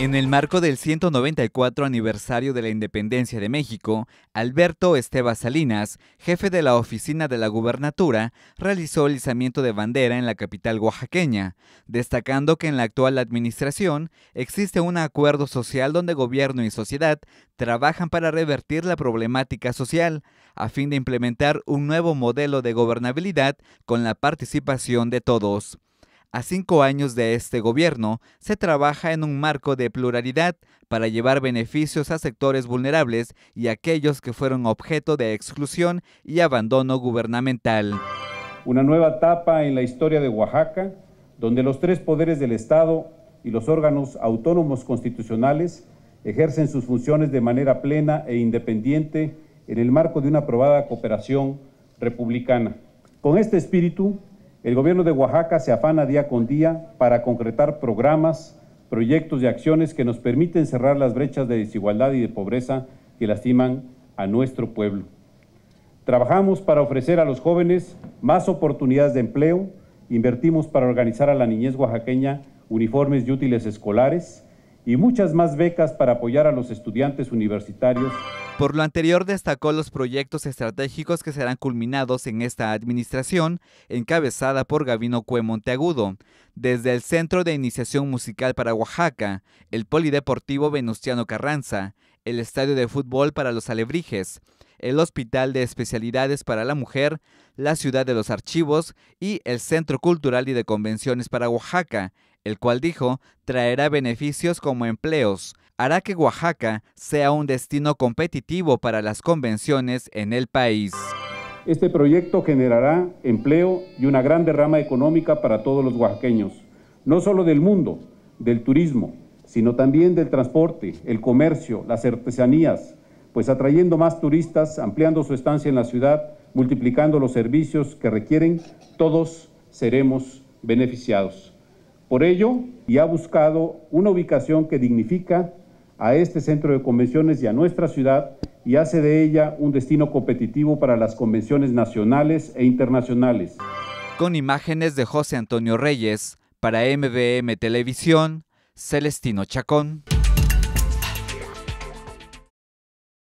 En el marco del 194 aniversario de la independencia de México, Alberto Esteban Salinas, jefe de la oficina de la gubernatura, realizó el izamiento de bandera en la capital oaxaqueña, destacando que en la actual administración existe un acuerdo social donde gobierno y sociedad trabajan para revertir la problemática social, a fin de implementar un nuevo modelo de gobernabilidad con la participación de todos. A cinco años de este gobierno, se trabaja en un marco de pluralidad para llevar beneficios a sectores vulnerables y aquellos que fueron objeto de exclusión y abandono gubernamental. Una nueva etapa en la historia de Oaxaca, donde los tres poderes del Estado y los órganos autónomos constitucionales ejercen sus funciones de manera plena e independiente en el marco de una aprobada cooperación republicana. Con este espíritu, el gobierno de Oaxaca se afana día con día para concretar programas, proyectos y acciones que nos permiten cerrar las brechas de desigualdad y de pobreza que lastiman a nuestro pueblo. Trabajamos para ofrecer a los jóvenes más oportunidades de empleo, invertimos para organizar a la niñez oaxaqueña uniformes y útiles escolares y muchas más becas para apoyar a los estudiantes universitarios. Por lo anterior, destacó los proyectos estratégicos que serán culminados en esta administración, encabezada por Gavino Cue Monteagudo, desde el Centro de Iniciación Musical para Oaxaca, el Polideportivo Venustiano Carranza, el Estadio de Fútbol para los Alebrijes, el Hospital de Especialidades para la Mujer, la Ciudad de los Archivos y el Centro Cultural y de Convenciones para Oaxaca, el cual dijo traerá beneficios como empleos, hará que Oaxaca sea un destino competitivo para las convenciones en el país. Este proyecto generará empleo y una gran derrama económica para todos los oaxaqueños, no solo del mundo, del turismo, sino también del transporte, el comercio, las artesanías, pues atrayendo más turistas, ampliando su estancia en la ciudad, multiplicando los servicios que requieren, todos seremos beneficiados. Por ello, y ha buscado una ubicación que dignifica a este centro de convenciones y a nuestra ciudad y hace de ella un destino competitivo para las convenciones nacionales e internacionales. Con imágenes de José Antonio Reyes, para MBM Televisión, Celestino Chacón.